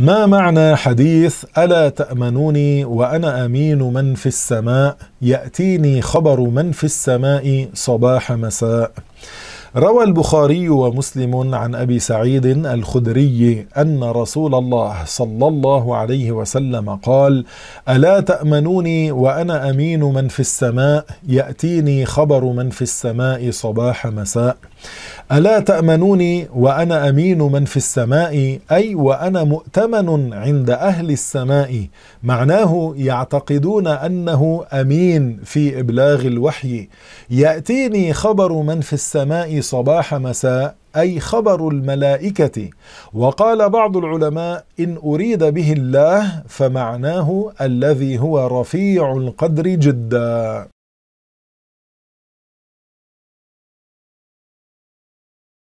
ما معنى حديث الا تامنوني وانا امين من في السماء ياتيني خبر من في السماء صباح مساء روى البخاري ومسلم عن أبي سعيد الخدري أن رسول الله صلى الله عليه وسلم قال ألا تأمنوني وأنا أمين من في السماء يأتيني خبر من في السماء صباح مساء ألا تأمنوني وأنا أمين من في السماء أي وأنا مؤتمن عند أهل السماء معناه يعتقدون أنه أمين في إبلاغ الوحي يأتيني خبر من في السماء صباح مساء أي خبر الملائكة وقال بعض العلماء إن أريد به الله فمعناه الذي هو رفيع القدر جدا